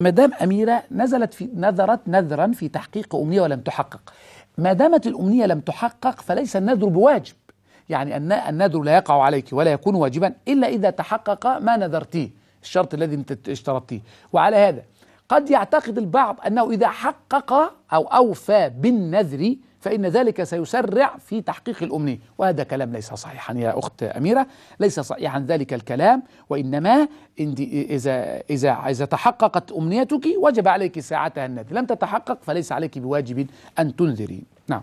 مدام أميرة نزلت في نذرت نذرا في تحقيق أمنية ولم تحقق ما دامت الأمنية لم تحقق فليس النذر بواجب يعني أن النذر لا يقع عليك ولا يكون واجبا إلا إذا تحقق ما نذرتيه الشرط الذي اشترطتيه وعلى هذا قد يعتقد البعض أنه إذا حقق أو أوفى بالنذر فإن ذلك سيسرع في تحقيق الأمنية وهذا كلام ليس صحيحا يا أخت أميرة ليس صحيحا ذلك الكلام وإنما إذا, إذا, إذا تحققت أمنيتك وجب عليك ساعتها النذر لم تتحقق فليس عليك بواجب أن تنذري نعم